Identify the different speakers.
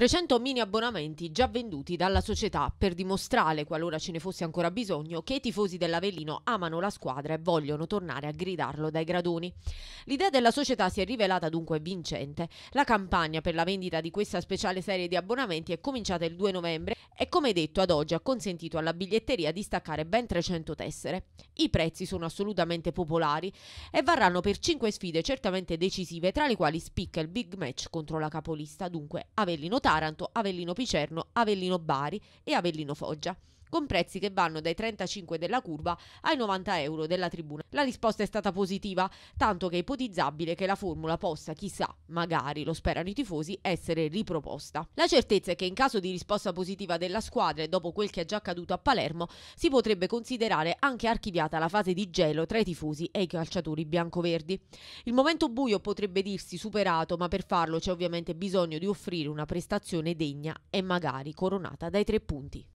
Speaker 1: 300 mini abbonamenti già venduti dalla società per dimostrare, qualora ce ne fosse ancora bisogno, che i tifosi dell'Avellino amano la squadra e vogliono tornare a gridarlo dai gradoni. L'idea della società si è rivelata dunque vincente. La campagna per la vendita di questa speciale serie di abbonamenti è cominciata il 2 novembre e come detto ad oggi ha consentito alla biglietteria di staccare ben 300 tessere. I prezzi sono assolutamente popolari e varranno per 5 sfide certamente decisive tra le quali spicca il big match contro la capolista, dunque Avellino Tà Taranto, Avellino Picerno, Avellino Bari e Avellino Foggia con prezzi che vanno dai 35 della curva ai 90 euro della tribuna. La risposta è stata positiva, tanto che è ipotizzabile che la formula possa, chissà, magari lo sperano i tifosi, essere riproposta. La certezza è che in caso di risposta positiva della squadra e dopo quel che è già accaduto a Palermo, si potrebbe considerare anche archiviata la fase di gelo tra i tifosi e i calciatori biancoverdi. Il momento buio potrebbe dirsi superato, ma per farlo c'è ovviamente bisogno di offrire una prestazione degna e magari coronata dai tre punti.